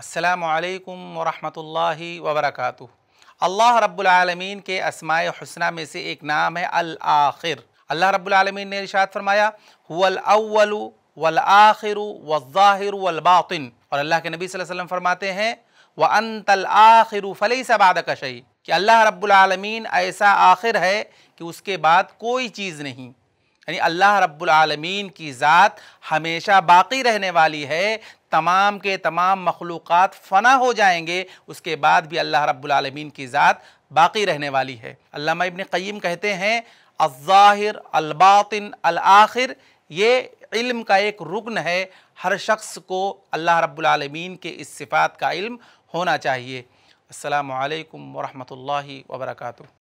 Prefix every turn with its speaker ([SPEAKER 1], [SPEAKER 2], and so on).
[SPEAKER 1] السلام علیکم ورحمۃ اللہ وبرکاتہ اللہ رب العالمین کے اسماء حسنہ میں سے ایک نام ہے الآخر اللہ رب العالمین نے ارشاد فرمایا الاول والآخر والظاہر والباطن اور اللہ کے نبی صلی اللہ علیہ وسلم فرماتے ہیں وَأَنْتَ الْآخِرُ فَلَيْسَ بَعْدَكَ شَيْءٍ کہ اللہ رب العالمین ایسا آخر ہے کہ اس کے بعد کوئی چیز نہیں یعنی اللہ رب العالمین کی ذات ہمیشہ باقی رہنے والی ہے तमाम के तमाम मखलूक़ फ़ना हो जाएंगे उसके बाद भी अल्लाह रब्लमीन की ज़ात बाकी रहने वाली है अल्लामा इबन क़य्यम कहते हैं अज़ाहिर अलबातिन आखिर ये इल्म का एक रुकन है हर शख्स को अल्लाह रब्लमीन के इस सिफ़ात का इल्म होना चाहिए अल्लाम वरहमल वर्का